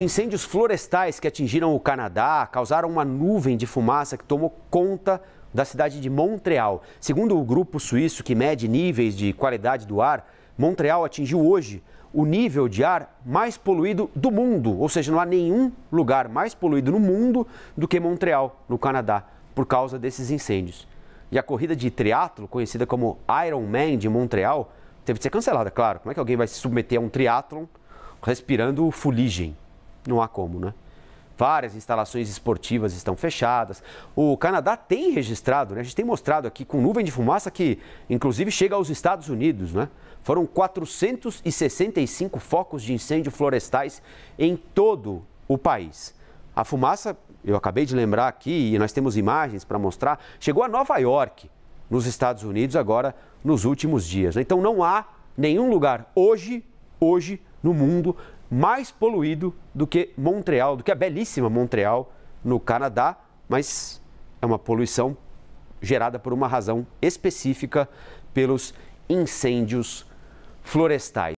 Incêndios florestais que atingiram o Canadá causaram uma nuvem de fumaça que tomou conta da cidade de Montreal. Segundo o grupo suíço que mede níveis de qualidade do ar, Montreal atingiu hoje o nível de ar mais poluído do mundo. Ou seja, não há nenhum lugar mais poluído no mundo do que Montreal, no Canadá, por causa desses incêndios. E a corrida de triatlo, conhecida como Ironman de Montreal, teve que ser cancelada, claro. Como é que alguém vai se submeter a um triatlon respirando fuligem? não há como, né? Várias instalações esportivas estão fechadas. O Canadá tem registrado, né? a gente tem mostrado aqui com nuvem de fumaça que, inclusive, chega aos Estados Unidos. Né? Foram 465 focos de incêndio florestais em todo o país. A fumaça, eu acabei de lembrar aqui, e nós temos imagens para mostrar, chegou a Nova York, nos Estados Unidos, agora nos últimos dias. Né? Então não há nenhum lugar hoje, hoje, no mundo mais poluído do que Montreal, do que a belíssima Montreal, no Canadá, mas é uma poluição gerada por uma razão específica pelos incêndios florestais.